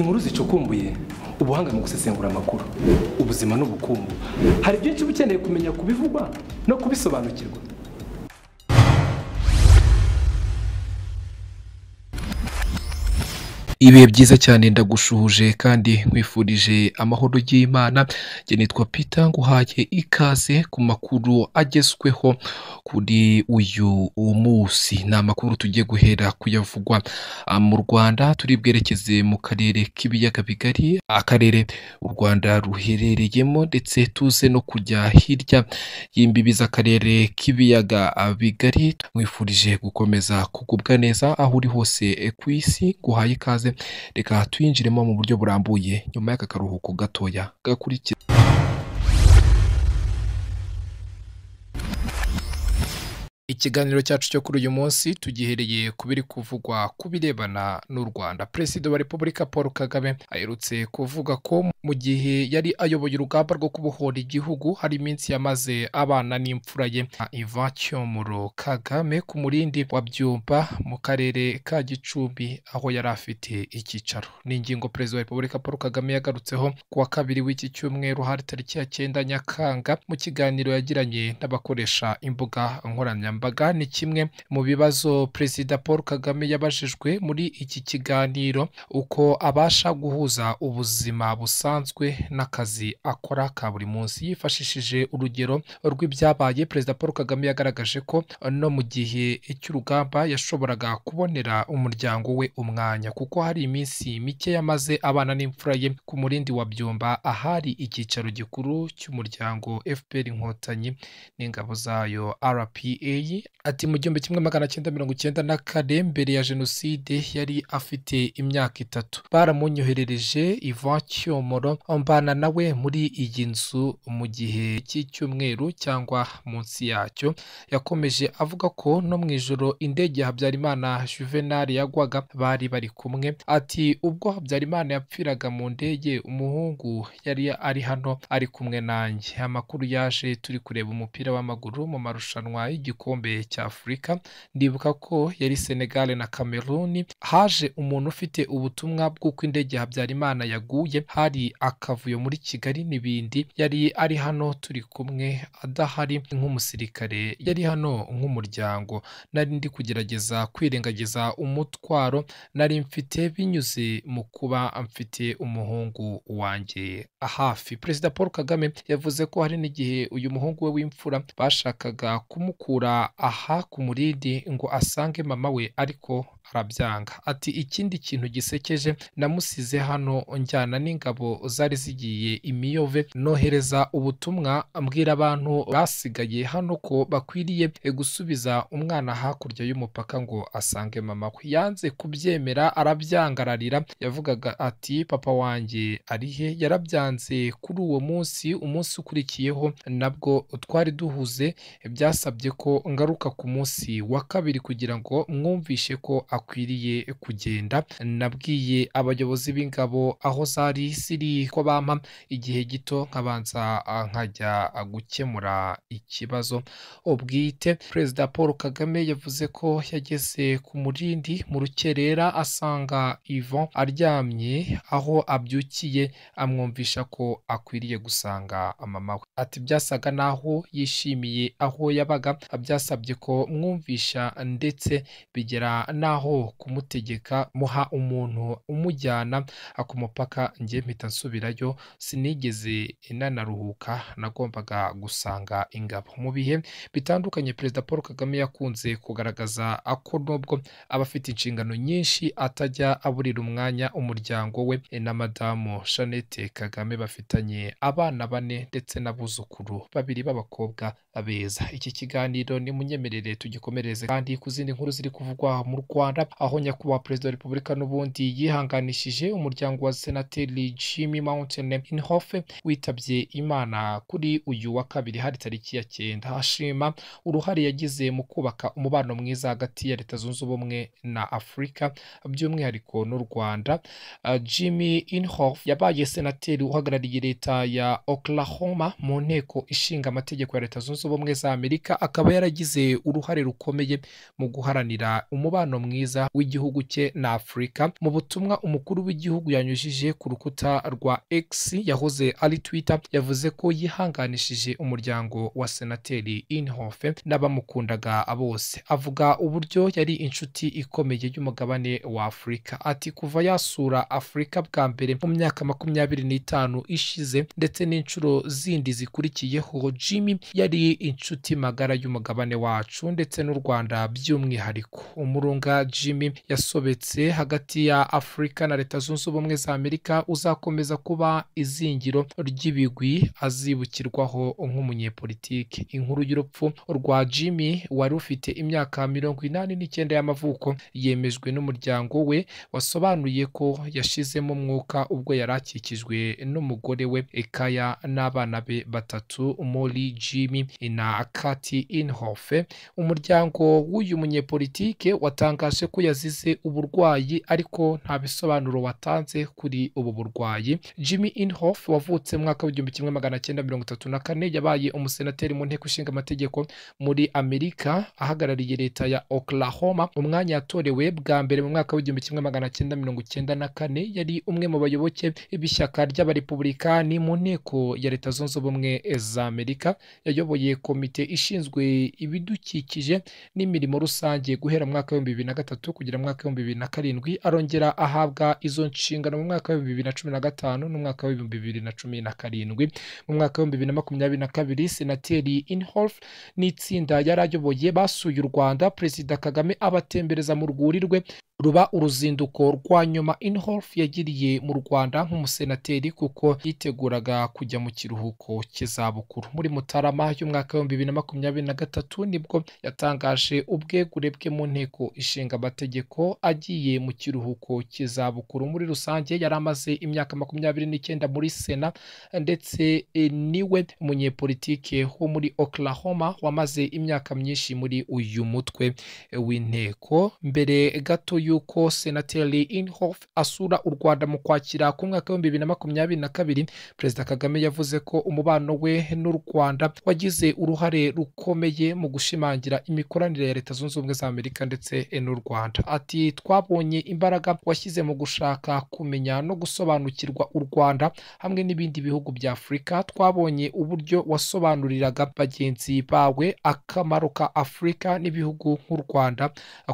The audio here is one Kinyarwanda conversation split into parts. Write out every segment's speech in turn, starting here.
inkuru zicukumbuye ubuhanga mu gusesengura amakuru ubuzima n'ubukungu hari byinshi uba ukeneye kumenya kubivugwa no kubisobanukirwa ibihe byiza cyane ndagushuhuje kandi nkwifurije amahoro y'imana njye Peter nguhaye ikaze ku makuru agezweho kuri uyu munsi ni amakuru tugiye guhera kuyavugwa ah, mu rwanda turi bwerekeze mu karere k'ibiyaga bigari akarere u rwanda ruherereyemo ndetse tuze no kujya hirya y'imbibi z'akarere k'ibiyaga ah, bigari mwifurije gukomeza kugubwa neza aho uri hose ku isi guhaye ikaze reka twinjiremo mu buryo burambuye nyuma y'aka karuhuko gatoya gakurikira ikiganiro cyacu cyo kuri uyu munsi tugihereye ku biri kuvugwa ku birebana n'u rwanda perezida wa repubulika paul kagame aherutse kuvuga ko mu gihe yari ayoboye urugamba rwo kubohora igihugu hari iminsi yamaze abana n'imfura ye ivan cyomoro kagame ku murindi wa byumba mu karere ka gicumbi aho yari afite icyicaro ni ingingo perezida wa repubulika paul kagame yagarutseho ku wa kabiri w'iki cyumweru hari tariki ya cyenda nyakanga mu kiganiro yagiranye n'abakoresha imbuga nkoranyambaga yamuhaga ni kimwe mu bibazo perezida paul kagame yabajijwe muri iki kiganiro uko abasha guhuza ubuzima busanzwe n'akazi akora ka buri munsi yifashishije urugero rw'ibyabaye perezida paul kagame yagaragaje ko no mu gihe cy'urugamba yashoboraga kubonera umuryango we umwanya kuko hari iminsi mike yamaze abana n'imfura ye ku murindi wa byumba ahari icyicaro gikuru cy'umuryango fpr inkotanyi n'ingabo zayo rpa ati mu gihumbi kimwe magana cyenda mirongo icyenda na kane mbere ya jenoside yari afite imyaka itatu baramunyoherereje ivacyomoro mbana nawe muri iyi nzu mu gihe cy'icyumweru cyangwa munsi yacyo yakomeje avuga ko no mu ijoro indege ya habyarimana Juvenal yagwaga bari bari kumwe ati ubwo habyarimana yapfiraga mu ndege umuhungu yari ari hano ari kumwe nanjye amakuru yaje turi kureba umupira w'amaguru mu marushanwa y'igikombe mbere cya afurika ndibuka ko yari senegal na cameroon haje umuntu ufite ubutumwa bw'uko indege habyarimana yaguye hari akavuyo muri kigali n'ibindi yari ari hano turi kumwe adahari nk'umusirikare yari hano nk'umuryango nari ndi kugerageza kwirengagiza umutwaro nari mfite binyuze mu kuba mfite umuhungu wanjye hafi perezida paul kagame yavuze ko hari n'igihe uyu muhungu we w'imfura bashakaga kumukura aha ku murindi ngo asange mama we ariko arabyanga ati ikindi kintu gisekeje namusize hano njyana n'ingabo zari zigiye imiyove nohereza ubutumwa mbwira abantu basigaye hano ko bakwiriye e, gusubiza umwana hakurya y'umupaka ngo asange mama we yanze kubyemera arabyangararira yavugaga ati papa wanjye arihe yarabyanze kuri uwo munsi umunsi ukurikiyeho nabwo twari duhuze e, byasabye ko ngaruka ku munsi wa kabiri kugira ngo mwumvishe ko akwiriye kugenda nabwiye abayobozi b'ingabo aho zari ziri ko bampa igihe gito nkabanza nkajya gukemura ikibazo ubwite perezida paul kagame yavuze ko yageze ku murindi mu rukerera asanga Yvon aryamye aho abyukiye amwumvisha ko akwiriye gusanga mama we ati byasaga naho yishimiye aho yabaga byasabye ko mwumvisha ndetse bigera naho aho kumutegeka muha umuntu umujyana ku mupaka njye mpita nsubirayo sinigeze inanaruhuka nagombaga gusanga ingabo mu bihe bitandukanye perezida paul kagame yakunze kugaragaza ko nubwo aba afite inshingano nyinshi atajya aburira umwanya umuryango we na madamu jeannette kagame bafitanye abana bane ndetse n'abuzukuru babiri b'abakobwa beza iki kiganiro nimunyemerere tugikomereze kandi ku zindi nkuru ziri kuvugwa mu rwanda aho nyakubahwa perezida wa repubulika n'ubundi yihanganishije umuryango wa senateri jimmy mountain inhofe witabye imana kuri uyu wa kabiri hari tariki ya cyenda ashima uruhare yagize mu kubaka umubano mwiza hagati ya leta zunze ubumwe na afurika by'umwihariko n'u rwanda ah, jimmy inhofe yabaye senateri uhagarariye leta ya oklahoma mu nteko ishinga amategeko ya leta zunze zunze ubumwe za amerika akaba yaragize uruhare rukomeye mu guharanira umubano mwiza w'igihugu cye na afurika mu butumwa umukuru w'igihugu yanyujije ku rukuta rwa x yahoze ari twitter yavuze ko yihanganishije umuryango wa senateri inhofe n'abamukundaga bose avuga uburyo yari inshuti ikomeye y'umugabane wa afurika ati kuva yasura afurika bwa mbere mu myaka makumyabiri n'itanu ishize ndetse n'inshuro zindi zikurikiyeho jimmy yari inshuti magara y'umugabane wacu ndetse n'u rwanda by'umwihariko umurunga jimmy yasobetse hagati ya afurika na leta zunze ubumwe za amerika uzakomeza kuba izingiro ry'ibigwi azibukirwaho nk'umunyepolitiki inkuru y'urupfu rwa jimmy wari ufite imyaka mirongo inani n'icyenda y'amavuko yemejwe n'umuryango we wasobanuye ko yashizemo umwuka ubwo yari akikijwe n'umugore we ikaya n'abana be batatu muri jimmy na Kati Inhofe umuryango w'uyu munyepolitike watangaje ko yazize uburwayi ariko nta bisobanuro watanze kuri ubu burwayi Jimmy Inhofe wavutse mu mwaka w'igihumbi kimwe magana cyenda mirongo itatu na kane yabaye umusenateri mu nteko ishinga amategeko muri Amerika ahagarariye leta ya Oklahoma umwanya yatorewe bwa mbere mu mwaka w'igihumbi kimwe magana cyenda mirongo icyenda na kane yari umwe mu bayoboke b'ishyaka ry'abarepublikani mu nteko ya leta zunze ubumwe za Amerika yayoboye yashimiye komite ishinzwe ibidukikije n'imirimo rusange guhera mu mwaka w'ibihumbi bibiri na gatatu kugera mu mwaka w'ibihumbi bibiri na karindwi arongera ahabwa izo nshingano mu mwaka w'ibihumbi bibiri na cumi na gatanu n'umwaka w'ibihumbi bibiri na cumi na karindwi mu mwaka w'ibihumbi bibiri na makumyabiri na kabiri senateri inhofe n'itsinda yari ayoboye basuye u rwanda perezida kagame abatembereza mu rwuri rwe ruba uruzinduko rwa nyuma inhof yagiriye mu rwanda nk'umusenateri kuko yiteguraga kujya mu kiruhuko cy'izabukuru muri mutarama y'umwaka w'ibihumbi bibiri na makumyabiri na gatatu nibwo yatangaje ubwegure bwe mu nteko ishinga amategeko agiye mu kiruhuko cy'izabukuru muri rusange yari amaze imyaka makumyabiri n'icyenda muri sena ndetse eh, niwe munyepolitike wo muri oklahoma wamaze imyaka myinshi muri uyu mutwe eh, w'inteko mbere gato y'uko senateri inhofe asura u rwanda mu kwakira ku mwaka w'ibihumbi bibiri na makumyabiri na kabiri perezida kagame yavuze ko umubano we n'u rwanda wagize uruhare rukomeye mu gushimangira imikoranire ya leta zunze ubumwe za amerika ndetse n'u rwanda ati twabonye imbaraga washyize mu gushaka kumenya no gusobanukirwa u rwanda hamwe n'ibindi bihugu bya afurika twabonye uburyo wasobanuriraga bagenzi bawe akamaro ka afurika n'ibihugu nk'u rwanda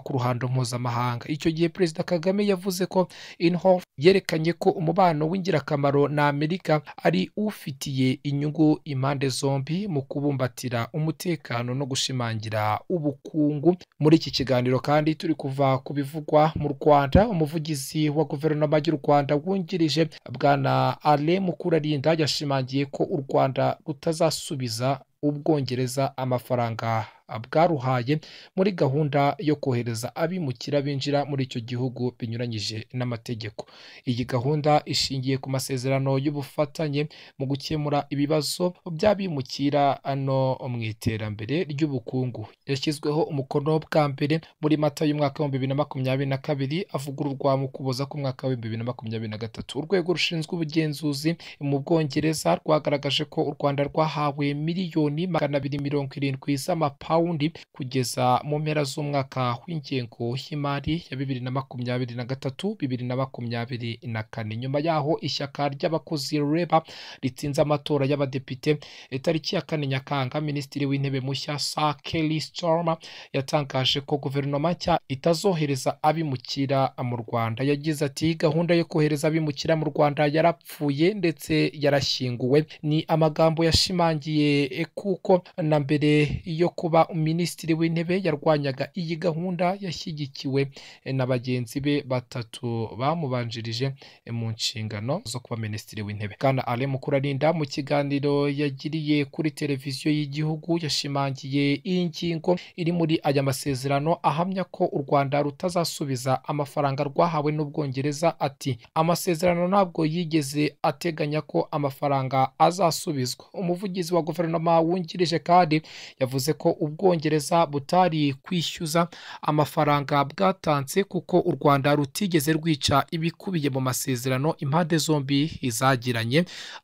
ku ruhando mpuzamahanga icyo icyo gihe perezida kagame yavuze ko inhofe yerekanye ko umubano w'ingirakamaro na amerika ari ufitiye inyungu impande zombi mu kubumbatira umutekano no gushimangira ubukungu muri iki kiganiro kandi turi kuva ku bivugwa mu rwanda umuvugizi wa guverinoma y'u rwanda wungirije bwana ale mukurarinda yashimangiye ko u rwanda rutazasubiza ubwongereza amafaranga bwaruhaye muri gahunda yo kohereza abimukira binjira muri icyo gihugu binyuranyije n'amategeko iyi gahunda ishingiye ku masezerano y'ubufatanye mu gukemura ibibazo by'abimukira ano mu iterambere ry'ubukungu yashyizweho umukono bwa mbere muri mata y'umwaka w'ibihumbi bibiri na makumyabiri na kabiri avugururwa mu kuboza k'umwaka w'ibihumbi bibiri na makumyabiri na gatatu urwego rushinzwe ubugenzuzi mu bwongereza rwagaragaje ko u rwanda rwahawe miliyoni magana abiri mirongo irindwi z'amapawundi wundi kugeza mu mpera z'umwaka w'ingengo y'imari ya bibiri na makumyabiri na gatatu bibiri na makumyabiri na kane nyuma yaho ishyaka ry'abakozi reba ritsinze amatora y'abadepite eh, tariki ya kane nyakanga minisitiri w'intebe mushya sa kelly stormer yatangaje ko guverinoma nshya itazohereza abimukira mu rwanda yagize ati gahunda yo kohereza abimukira mu rwanda yarapfuye ndetse yarashyinguwe ni amagambo yashimangiye eh, kuko na mbere yo kuba minisitiri w'intebe yarwanyaga iyi gahunda yashyigikiwe eh, na bagenzi be batatu bamubanjirije eh, mu nshingano zo kuba minisitiri w'intebe bwana ale mukurarinda mu kiganiro yagiriye kuri televiziyo y'igihugu yashimangiye iyi ngingo iri muri aya masezerano ahamya ko u rwanda rutazasubiza amafaranga rwahawe n'ubwongereza ati amasezerano ntabwo yigeze ateganya ko amafaranga azasubizwa umuvugizi wa guverinoma wungirije kandi yavuze ko ubu ubwongereza butari kwishyuza amafaranga bwatanze kuko u rwanda rutigeze rwica ibikubiye mu masezerano impande zombi zagiranye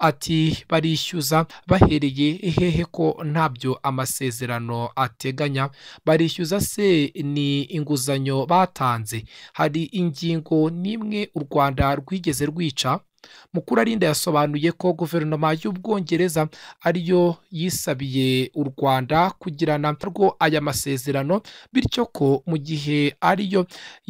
ati barishyuza bahereye hehe ko ntabyo amasezerano ateganya barishyuza se ni inguzanyo batanze hari ingingo n'imwe u rwanda rwigeze rwica Mukuru mukurarinda yasobanuye ko guverinoma y'ubwongereza ariyo yisabiye u rwanda kugirana rwo aya masezerano bityo ko mu gihe ariyo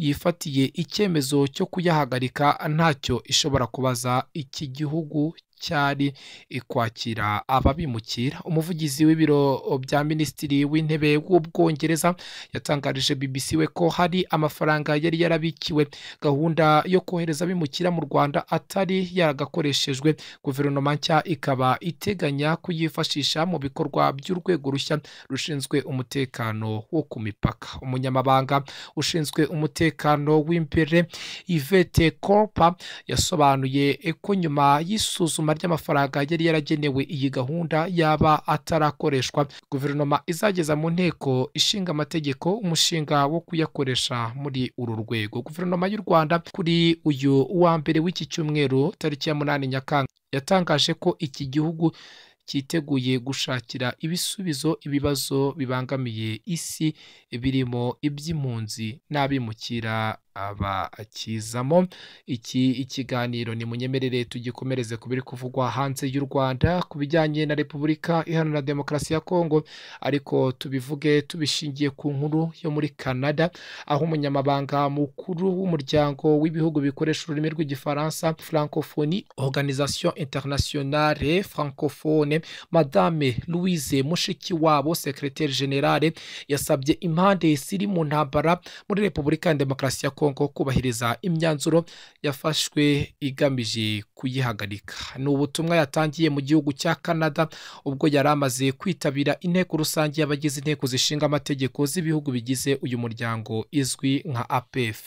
yifatiye icyemezo cyo kuyahagarika ntacyo ishobora kubaza iki gihugu cyari ikwakira ababimukira umuvugizi w'ibiro bya minisitiri w'intebe w'ubwongereza yatangarije bbc we ko hari amafaranga yari yarabikiwe gahunda yo kohereza abimukira mu rwanda atari yaragakoreshejwe guverinoma nshya ikaba iteganya kuyifashisha mu bikorwa by'urwego rushya rushinzwe umutekano wo ku mipaka umunyamabanga ushinzwe umutekano w'imbere ivete kopa yasobanuye ko nyuma y'isuzuma ry'amafaranga yari yaragenewe iyi gahunda yaba atarakoreshwa guverinoma izageza mu nteko ishinga amategeko umushinga wo kuyakoresha muri uru rwego guverinoma y'u rwanda kuri uyu wa mbere w'iki cyumweru tariki ya munani nyakanga yatangaje ko iki gihugu cyiteguye gushakira ibisubizo ibibazo bibangamiye isi birimo iby'impunzi n'abimukira aba akizamo iki ikiganiro ni munyemerere tugikomereze ku biri kuvugwa hanze y'u rwanda ku bijyanye na repubulika iharanira demokarasi ya kongo ariko tubivuge tubishingiye ku nkuru yo muri canada aho umunyamabanga mukuru w'umuryango w'ibihugu bikoresha ururimi rw'igifaransa francophonie organisation internationale francophone madame louise mushikiwabo secretaire generale yasabye impande ziri mu ntambara muri repubulika ya demokarasi ya kongo Congo kubahiriza imyanzuro yafashwe igamije kuyihagarika ni ubutumwa yatangiye mu gihugu cya Canada ubwo yari amaze kwitabira inteko rusange y'abagize inteko zishinga amategeko z'ibihugu bigize uyu muryango izwi nka APF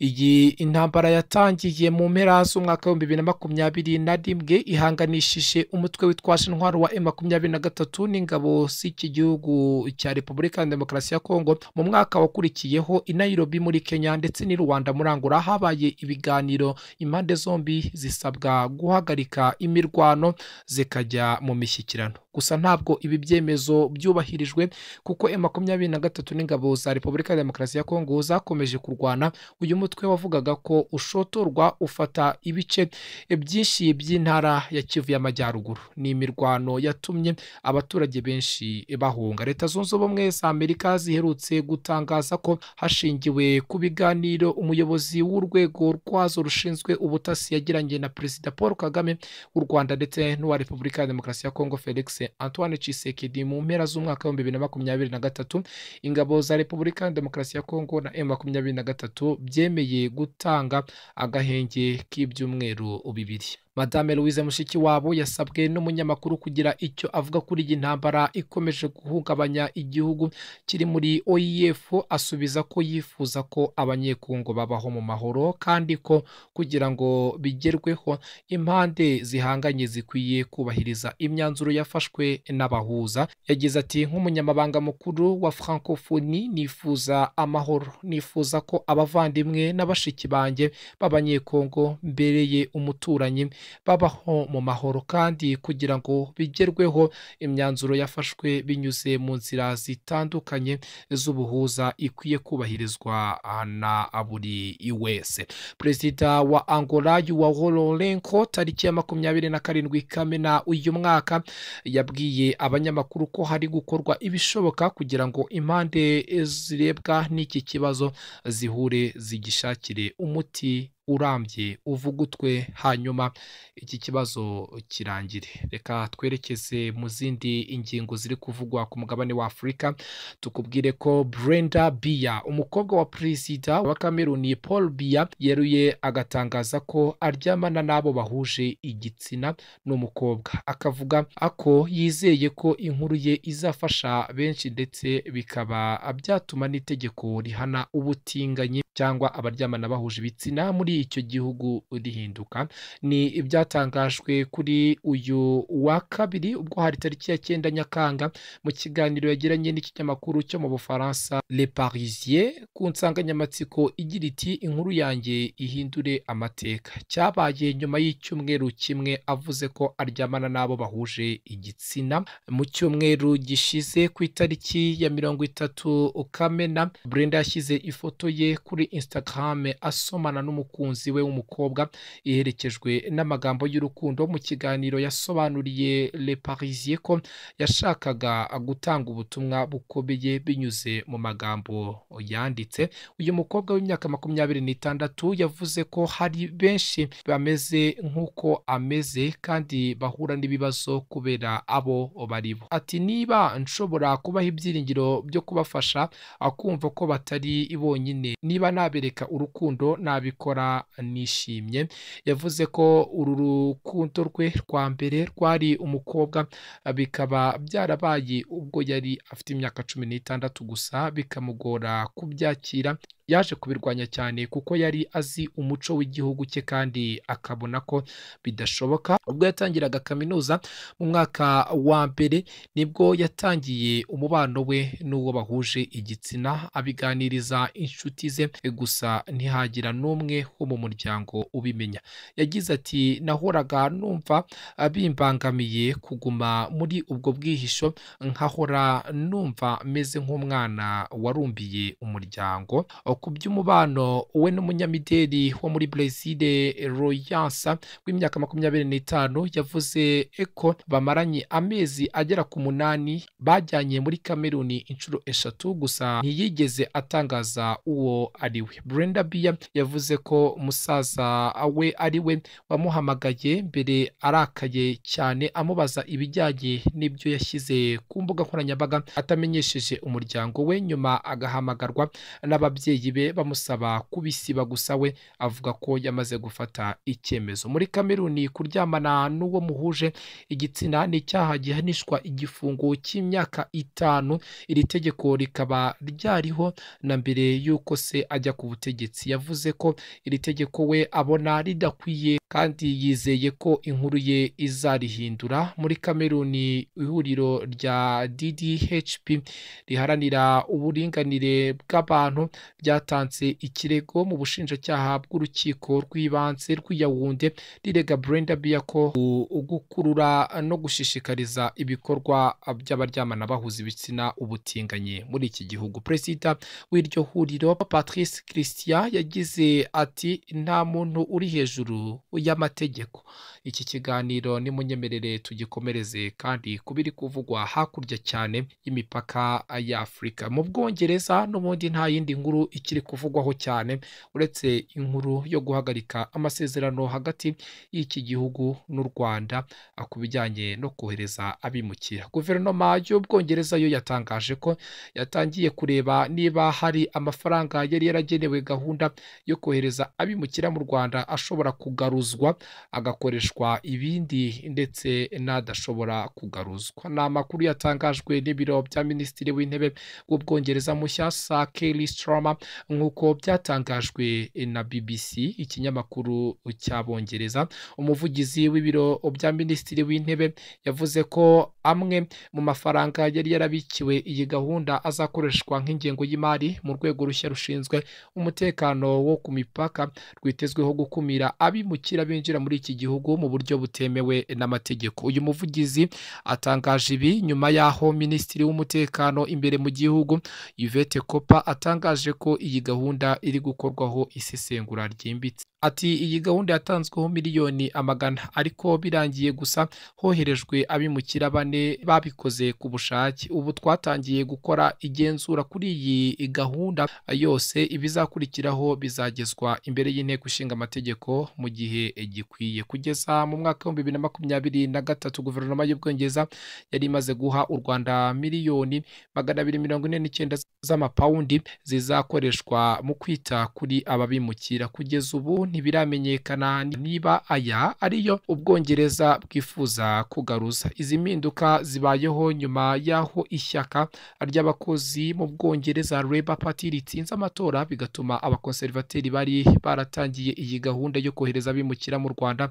iyi intambara yatangiye mu mpera z'umwaka w'ibihumbi bibiri na makumyabiri na rimwe ihanganishije umutwe witwaje intwaro wa M makumyabiri na gatatu n'ingabo z'iki gihugu cya Repubulika ya Demokarasi ya Kongo mu mwaka wakurikiyeho i Nairobi muri Kenya ndetse ni rubanda murangura habaye ibiganiro impande zombi zisabwa guhagarika imirwano zikajya mu mishyikirano gusa ntabwo ibi byemezo byubahirijwe kuko e makumyabiri na gatatu n'ingabo za repubulika ya demokarasi ya kongo zakomeje kurwana uyu mutwe wavugaga ko ushotorwa ufata ibice byinshi by'intara ya kivu y'amajyaruguru ni imirwano yatumye abaturage benshi bahunga leta zunze ubumwe za amerika ziherutse gutangaza ko hashingiwe ku biganiro kiganiro umuyobozi w'urwego rwazo rushinzwe ubutasi yagiranye na perezida paul kagame w'u rwanda ndetse n'uwa repubulika ya demokarasi ya kongo felix antoine Tshisekedi mu mpera z'umwaka w'ibihumbi bibiri na makumyabiri na gatatu ingabo za repubulika ya demokarasi ya kongo na m makumyabiri na gatatu byemeye gutanga agahenge k'ibyumweru bibiri madame louise mushikiwabo yasabwe n'umunyamakuru kugira icyo avuga kuri iyi ntambara ikomeje guhungabanya igihugu kiri muri oef asubiza ko yifuza ko abanyekongo babaho mu mahoro kandi ko kugira ngo bigerweho impande zihanganye zikwiye kubahiriza imyanzuro yafashwe n'abahuza yagize ati nk'umunyamabanga mukuru wa francophonie nifuza amahoro nifuza ko abavandimwe n’abashiki bashiki banjye b'abanyekongo mbereye umuturanyi babaho mu mahoro kandi kugira ngo bigerweho imyanzuro yafashwe binyuze mu nzira zitandukanye z'ubuhuza ikwiye kubahirizwa na buri wese perezida wa angola yuwaho lorenko tariki ya makumyabiri na karindwi kamena uyu mwaka yabwiye abanyamakuru ko hari gukorwa ibishoboka kugira ngo impande zirebwa n'iki kibazo zihure zigishakire umuti urambye uvugutwe hanyuma iki kibazo kirangire reka twerekeze mu zindi ingingo ziri kuvugwa ku mugabane wa afurika tukubwire ko Brenda Biya umukobwa wa perezida wa kameruni Paul Biya yeruye agatangaza ko aryamana n'abo bahuje igitsina n'umukobwa akavuga ako yizeye ko inkuru ye izafasha benshi ndetse bikaba byatuma n'itegeko rihana ubutinganyi cyangwa abaryamana bahuje ibitsina muri icyo gihugu rihinduka ni ibyatangajwe kuri uyu wa kabiri ubwo hari tariki ya cyenda nyakanga mu kiganiro yagiranye n'ikinyamakuru cyo mu bufaransa le parisien ku nsanganyamatsiko igira iti inkuru yanjye ihindure amateka cyabaye nyuma y'icyumweru kimwe avuze ko aryamana n'abo bahuje igitsina mu cyumweru gishize ku itariki ya mirongo itatu kamena brenda yashyize ifoto ye kuri kuri Instagram asomana n'umukunzi we w'umukobwa iherekejwe n'amagambo y'urukundo mu kiganiro yasobanuriye Le Parisien ko yashakaga gutanga ubutumwa bukomeye binyuze mu magambo yanditse uyu mukobwa w'imyaka makumyabiri n'itandatu yavuze ko hari benshi bameze nk'uko ameze kandi bahura n'ibibazo kubera abo bari bo ati niba nshobora kubaha ibyiringiro byo kubafasha akumva ko batari bonyine niba nabereka urukundo nabikora nishimye yavuze ko uru rukundo rwe rwa mbere rwari umukobwa bikaba byarabaye ubwo yari afite imyaka cumi n'itandatu gusa bikamugora kubyakira yaje kubirwanya cyane kuko yari azi umuco w'igihugu cye kandi akabona ko bidashoboka ubwo yatangiraga kaminuza mu mwaka wa mbere nibwo yatangiye umubano we n'uwo bahuje igitsina abiganiriza inshuti ze gusa ntihagira n'umwe wo mu muryango ubimenya yagize ati nahoraga numva bimbangamiye kuguma muri ubwo bwihisho nkahora numva meze nk'umwana warumbiye umuryango ku by'umubano we n'umunyamideli wo muri brezil royansa w'imyaka makumyabiri n'itanu yavuze ko bamaranye amezi agera ku munani bajyanye muri kameruni inshuro eshatu gusa ntiyigeze atangaza uwo ari we brenda biya yavuze ko musaza we ari we wamuhamagaye mbere arakaye cyane amubaza ibijyanye n'ibyo yashyize ku mbuga nkoranyambaga atamenyesheje umuryango we nyuma agahamagarwa n'ababyeyi ababyeyi bamusaba kubisiba gusa we avuga ko yamaze gufata icyemezo muri kameruni kuryamana n'uwo muhuje igitsina ni icyaha gihanishwa igifungo cy'imyaka itanu iri tegeko rikaba ryariho na mbere y'uko se ajya ku butegetsi yavuze ko iri tegeko we abona ridakwiye kandi yizeye ko inkuru ye izarihindura muri kameruni ihuriro rya ddhp riharanira uburinganire bw'abantu ryatanze ikirego mu bushinjacyaha bw'urukiko rw'ibanze rw'iyawunde rirega brenda biyako gukurura no gushishikariza ibikorwa by'abaryamana bahuza ibitsina ubutinganye muri iki gihugu perezida w'iryo huriro patrice christian yagize ati nta muntu uri hejuru y'amategeko iki kiganiro nimunyemerere tugikomereze kandi kuba iri kuvugwa hakurya cyane y'imipaka y'afurika mu bwongereza n'ubundi nta yindi nkuru ikiri kuvugwaho cyane uretse inkuru yo guhagarika amasezerano hagati y'iki gihugu n'u rwanda ku bijyanye no kohereza abimukira guverinoma y'ubwongereza yo yatangaje ko yatangiye kureba niba hari amafaranga yari yaragenewe gahunda yo kohereza abimukira mu rwanda ashobora kugaruza kugaruzwa agakoreshwa ibindi ndetse n'adashobora kugaruzwa ni amakuru yatangajwe n'ibiro bya minisitiri w'intebe w'ubwongereza mushya sa kelly stroma nk'uko byatangajwe na bbc ikinyamakuru cy'abongereza umuvugizi w'ibiro bya minisitiri w'intebe yavuze ko amwe mu mafaranga yari yarabikiwe iyi gahunda azakoreshwa nk'ingengo y'imari mu rwego rushya rushinzwe umutekano wo ku mipaka rwitezweho gukumira abimukira kwakira binjira muri iki gihugu mu buryo butemewe n'amategeko uyu muvugizi atangaje ibi nyuma y'aho minisitiri w'umutekano imbere mu gihugu yvette kopa atangaje ko iyi gahunda iri gukorwaho isesengura ryimbitse Ati iyi gahunda yatanzweho miliyoni amagana ariko birangiye gusa hoherejwe abimukira bane babikoze ku bushake ubu twatangiye gukora igenzura kuri iyi gahunda yose ibizakurikiraho bizagezwa imbere y'inteko ishinga amategeko mu gihe gikwiye kugeza mu mwaka w'ibihumbi bibiri na makumyabiri na gatatu guverinoma y'ubwongereza yari imaze guha u rwanda miliyoni magana abiri mirongo ine n'icyenda z'amapawundi zizakoreshwa mu kwita kuri ababimukira kugeza ubu ntibiramenyekana niba aya ariyo ubwongereza bwifuza kugaruza izi mpinduka zibayeho nyuma y'aho ishyaka ry'abakozi mu bwongereza Labour Party ritsinze amatora bigatuma abakonservateri bari baratangiye iyi gahunda yo kohereza abimukira mu Rwanda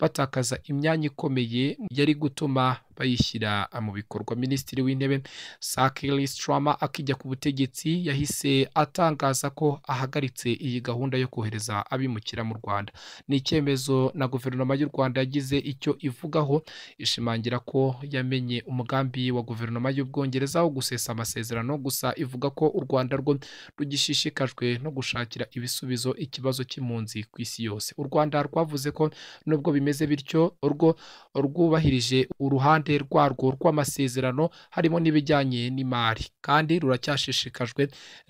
batakaza imyanya ikomeye yari gutuma bayishyira mu bikorwa minisitiri w'intebe sakiri sitarama akijya ku butegetsi yahise atangaza ko ahagaritse iyi gahunda yo kohereza abimukira mu rwanda ni icyemezo na guverinoma y'u rwanda yagize icyo ivugaho ishimangira ko yamenye umugambi wa guverinoma y'ubwongereza wo gusesa amasezerano gusa ivuga ko u rwanda rwo rugishishikajwe no gushakira ibisubizo ikibazo cy'impunzi ku isi yose u rwanda rwavuze ko nubwo bimeze bityo urwo rwubahirije uruhande rwarwo rw'amasezerano harimo n'ibijyanye n'imari kandi ruracyashishikajwe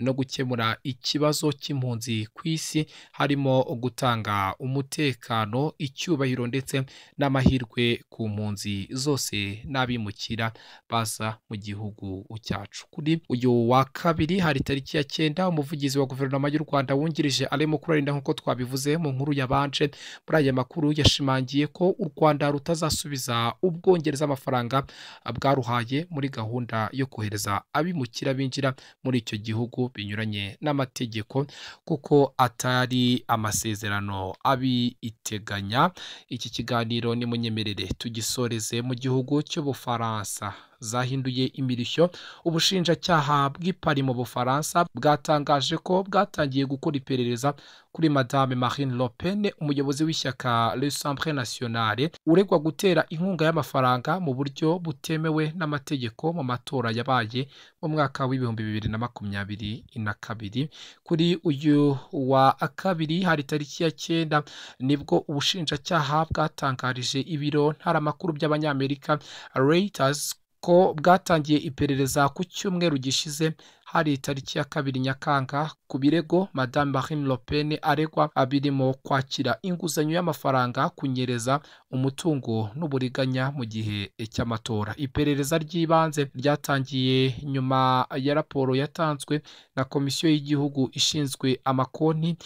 no gukemura ikibazo cy'impunzi ku isi harimo guta gutanga umutekano icyubahiro ndetse n'amahirwe ku mpunzi zose n'abimukira baza mu gihugu cyacu kuri uyu wa kabiri hari tariki ya cyenda umuvugizi wa guverinoma y'u rwanda wungirije arimo kurarinda nk'uko twabivuze mu nkuru yabanje muri aya makuru yashimangiye ko u rwanda rutazasubiza ubwongereza amafaranga bwaruhaye muri gahunda yo kohereza abimukira binjira muri icyo gihugu binyuranye n'amategeko kuko atari amasezerano amasezerano abiyiteganya iki kiganiro nimunyemerere tugisoreze mu gihugu cy'ubufaransa zahinduye imirishyo ubushinjacyaha bw'ipari mu bufaransa bwatangaje ko bwatangiye gukora iperereza kuri madame marine le pen umuyobozi w'ishyaka resambre nationale uregwa gutera inkunga y'amafaranga mu buryo butemewe n'amategeko mu matora yabaye mu mwaka w'ibihumbi bibiri na makumyabiri na kabiri kuri uyu wa kabiri hari tariki ya cyenda nibwo ubushinjacyaha bwatangarije ibiro ntaramakuru by'abanyamerika reuters ko bwatangiye iperereza ku cyumweru gishize hari itariki ya kabiri nyakanga ku birego madame marine le pen aregwa birimo kwakira inguzanyo y'amafaranga kunyereza umutungo n'uburiganya mu gihe cy'amatora iperereza ry'ibanze ryatangiye nyuma ya raporo yatanzwe na komisiyo y'igihugu ishinzwe amakonti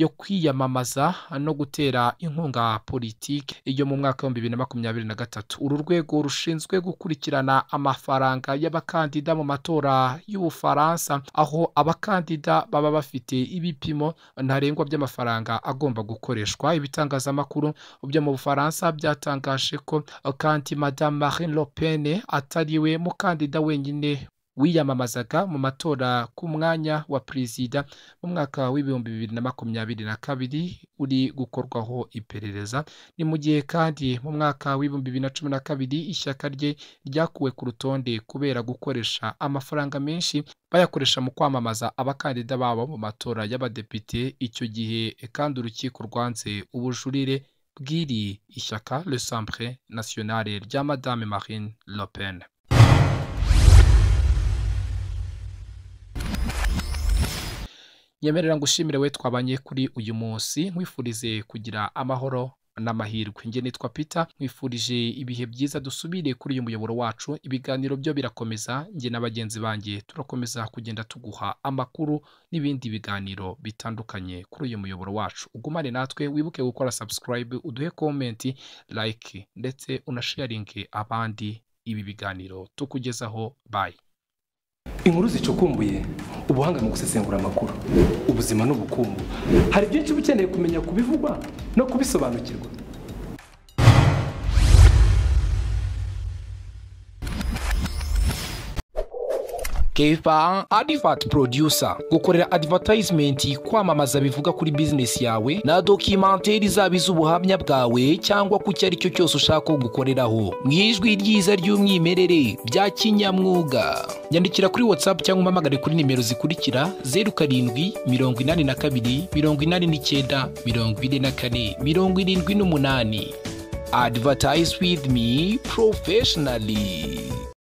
yo kwiyamamaza no gutera inkunga politiki iyo mu mwaka w'ibihumbi bibiri na makumyabiri na gatatu uru rwego rushinzwe gukurikirana amafaranga y'abakandida mu matora y'ubufaransa Bufaransa aho abakandida baba bafite ibipimo ntarengwa by'amafaranga agomba gukoreshwa ibitangazamakuru byo mu Bufaransa byatangaje ko kanti madame Marine Le Pen atari we mukandida wenyine wiyamamazaga mu matora ku mwanya wa perezida mu mwaka w'ibihumbi bibiri na makumyabiri na kabiri uri gukorwaho iperereza ni mu gihe kandi mu mwaka w'ibihumbi bibiri na cumi na kabiri ishyaka rye ryakuwe ku rutonde kubera gukoresha amafaranga menshi bayakoresha mu kwamamaza abakandida babo mu matora y'abadepite icyo gihe kandi urukiko rwanze ubujurire bw'iri ishyaka le centre nationale rya madame marine le nyemerera ngushimire we twabanye kuri uyu munsi nkwifurize kugira amahoro n'amahirwe njye nitwa Peter mwifurije ibihe byiza dusubire kuri uyu muyoboro wacu ibiganiro byo birakomeza njye na bagenzi banjye turakomeza kugenda tuguha amakuru n'ibindi biganiro bitandukanye kuri uyu muyoboro wacu ugumane natwe wibuke gukora subscribe uduhe komenti like ndetse unasharinge abandi ibi biganiro tukugezaho bye inkuru zicukumbuye ubuhanga mu gusesengura amakuru ubuzima n'ubukungu hari byinshi uba ukeneye kumenya kubivugwa no kubisobanukirwa keva advert producer gukorera advertisement kwamamaza bivuga kuri business yawe na documentaire izaba iz'ubuhamya bwawe cyangwa ku icyo ari cyo cyose ushaka gukoreraho mu ijwi ryiza ry'umwimerere bya kinyamwuga nyandikira kuri whatsapp cyangwa umpamagare kuri nimero zikurikira zeru karindwi mirongo inani na kabiri mirongo inani n'icyenda mirongo ine na kane mirongo irindwi n'umunani advertise with me professionally